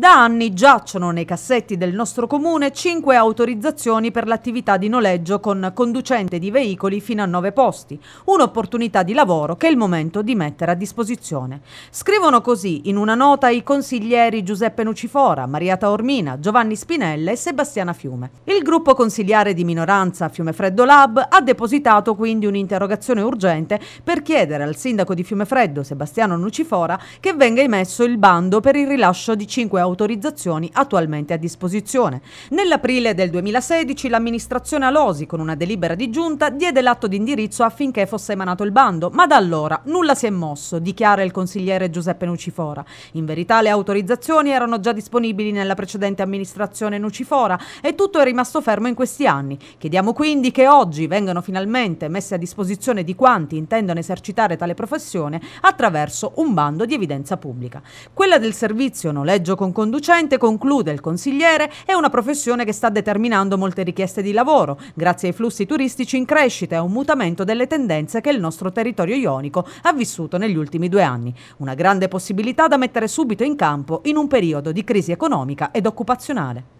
Da anni giacciono nei cassetti del nostro comune cinque autorizzazioni per l'attività di noleggio con conducente di veicoli fino a nove posti, un'opportunità di lavoro che è il momento di mettere a disposizione. Scrivono così in una nota i consiglieri Giuseppe Nucifora, Maria Taormina, Giovanni Spinella e Sebastiana Fiume. Il gruppo consigliare di minoranza Fiumefreddo Lab ha depositato quindi un'interrogazione urgente per chiedere al sindaco di Fiumefreddo, Sebastiano Nucifora, che venga emesso il bando per il rilascio di cinque autorizzazioni autorizzazioni attualmente a disposizione. Nell'aprile del 2016 l'amministrazione Alosi, con una delibera di giunta, diede l'atto di indirizzo affinché fosse emanato il bando, ma da allora nulla si è mosso, dichiara il consigliere Giuseppe Nucifora. In verità le autorizzazioni erano già disponibili nella precedente amministrazione Nucifora e tutto è rimasto fermo in questi anni. Chiediamo quindi che oggi vengano finalmente messe a disposizione di quanti intendono esercitare tale professione attraverso un bando di evidenza pubblica. Quella del servizio noleggio con conducente, conclude il consigliere, è una professione che sta determinando molte richieste di lavoro, grazie ai flussi turistici in crescita e a un mutamento delle tendenze che il nostro territorio ionico ha vissuto negli ultimi due anni. Una grande possibilità da mettere subito in campo in un periodo di crisi economica ed occupazionale.